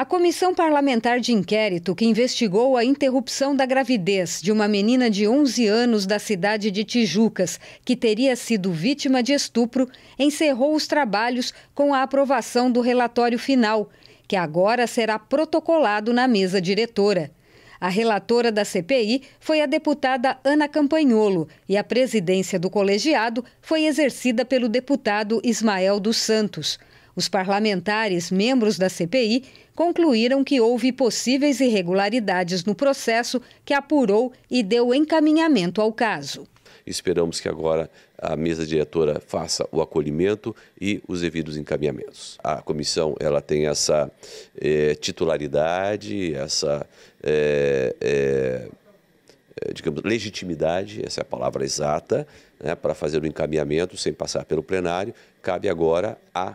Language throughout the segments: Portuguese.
A comissão parlamentar de inquérito que investigou a interrupção da gravidez de uma menina de 11 anos da cidade de Tijucas, que teria sido vítima de estupro, encerrou os trabalhos com a aprovação do relatório final, que agora será protocolado na mesa diretora. A relatora da CPI foi a deputada Ana Campanholo e a presidência do colegiado foi exercida pelo deputado Ismael dos Santos. Os parlamentares, membros da CPI, concluíram que houve possíveis irregularidades no processo que apurou e deu encaminhamento ao caso. Esperamos que agora a mesa diretora faça o acolhimento e os devidos encaminhamentos. A comissão ela tem essa é, titularidade, essa é, é, digamos legitimidade, essa é a palavra exata, né, para fazer o encaminhamento sem passar pelo plenário. Cabe agora a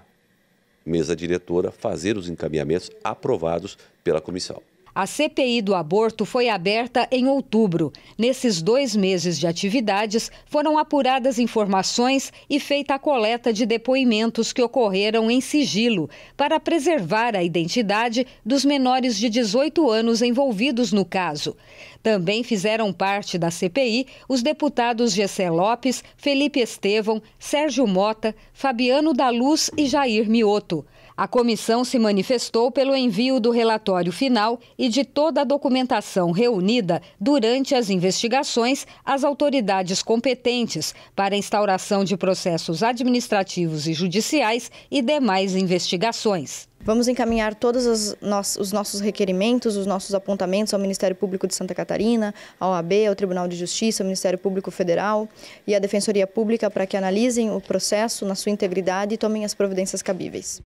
mesa diretora, fazer os encaminhamentos aprovados pela comissão. A CPI do aborto foi aberta em outubro. Nesses dois meses de atividades, foram apuradas informações e feita a coleta de depoimentos que ocorreram em sigilo, para preservar a identidade dos menores de 18 anos envolvidos no caso. Também fizeram parte da CPI os deputados Gessé Lopes, Felipe Estevão, Sérgio Mota, Fabiano da Luz e Jair Mioto. A comissão se manifestou pelo envio do relatório final e de toda a documentação reunida durante as investigações às autoridades competentes para instauração de processos administrativos e judiciais e demais investigações. Vamos encaminhar todos os nossos requerimentos, os nossos apontamentos ao Ministério Público de Santa Catarina, ao AB, ao Tribunal de Justiça, ao Ministério Público Federal e à Defensoria Pública para que analisem o processo na sua integridade e tomem as providências cabíveis.